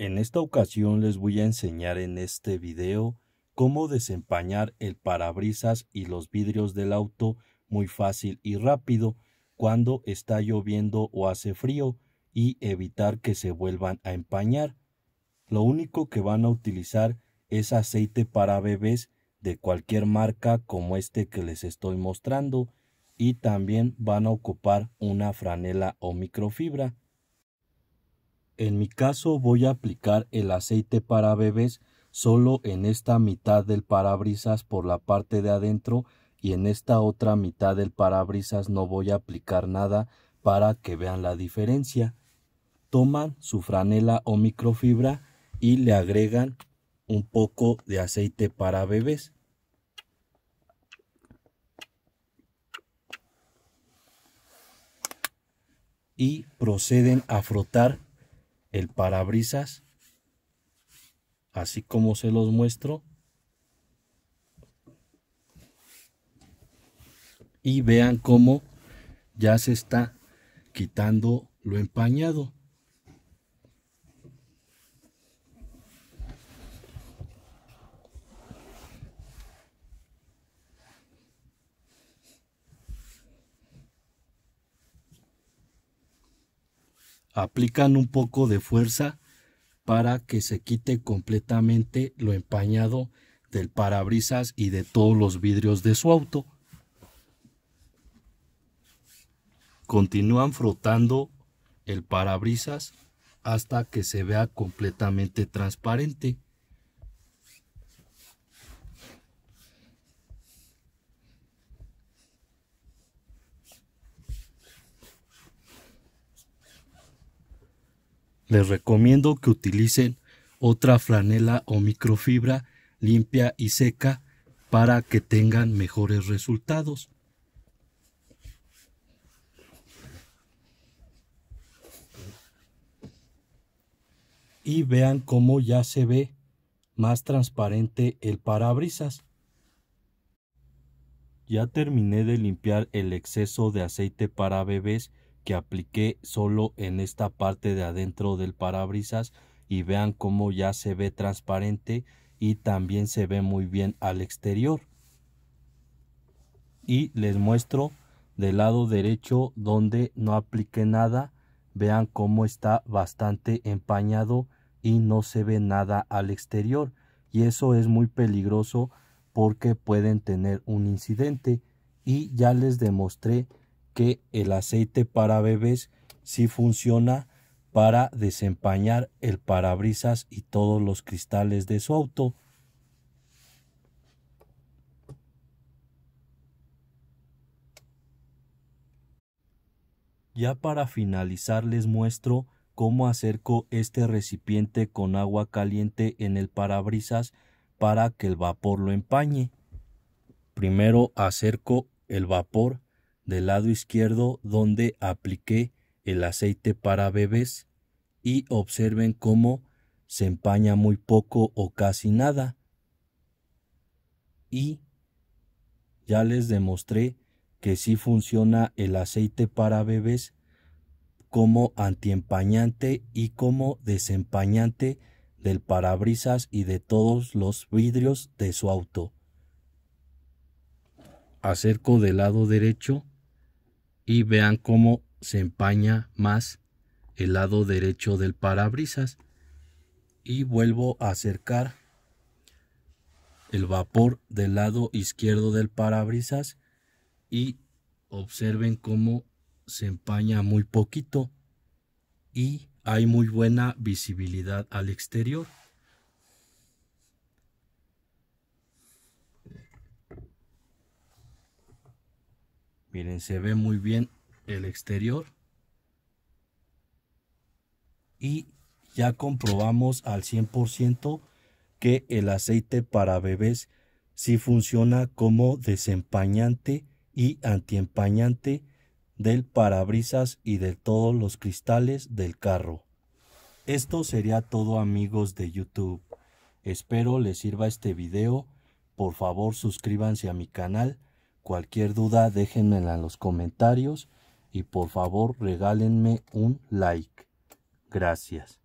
En esta ocasión les voy a enseñar en este video cómo desempañar el parabrisas y los vidrios del auto muy fácil y rápido cuando está lloviendo o hace frío y evitar que se vuelvan a empañar. Lo único que van a utilizar es aceite para bebés de cualquier marca como este que les estoy mostrando y también van a ocupar una franela o microfibra. En mi caso voy a aplicar el aceite para bebés solo en esta mitad del parabrisas por la parte de adentro y en esta otra mitad del parabrisas no voy a aplicar nada para que vean la diferencia. Toman su franela o microfibra y le agregan un poco de aceite para bebés. Y proceden a frotar el parabrisas, así como se los muestro. Y vean cómo ya se está quitando lo empañado. aplican un poco de fuerza para que se quite completamente lo empañado del parabrisas y de todos los vidrios de su auto. Continúan frotando el parabrisas hasta que se vea completamente transparente. les recomiendo que utilicen otra franela o microfibra limpia y seca para que tengan mejores resultados. Y vean cómo ya se ve más transparente el parabrisas. Ya terminé de limpiar el exceso de aceite para bebés que apliqué solo en esta parte de adentro del parabrisas y vean cómo ya se ve transparente y también se ve muy bien al exterior y les muestro del lado derecho donde no apliqué nada vean cómo está bastante empañado y no se ve nada al exterior y eso es muy peligroso porque pueden tener un incidente y ya les demostré que el aceite para bebés sí funciona para desempañar el parabrisas y todos los cristales de su auto. Ya para finalizar les muestro cómo acerco este recipiente con agua caliente en el parabrisas para que el vapor lo empañe. Primero acerco el vapor del lado izquierdo donde apliqué el aceite para bebés y observen cómo se empaña muy poco o casi nada. Y ya les demostré que sí funciona el aceite para bebés como antiempañante y como desempañante del parabrisas y de todos los vidrios de su auto. Acerco del lado derecho y vean cómo se empaña más el lado derecho del parabrisas y vuelvo a acercar el vapor del lado izquierdo del parabrisas y observen cómo se empaña muy poquito y hay muy buena visibilidad al exterior. Miren, se ve muy bien el exterior. Y ya comprobamos al 100% que el aceite para bebés sí funciona como desempañante y antiempañante del parabrisas y de todos los cristales del carro. Esto sería todo amigos de YouTube. Espero les sirva este video. Por favor suscríbanse a mi canal Cualquier duda déjenmela en los comentarios y por favor regálenme un like. Gracias.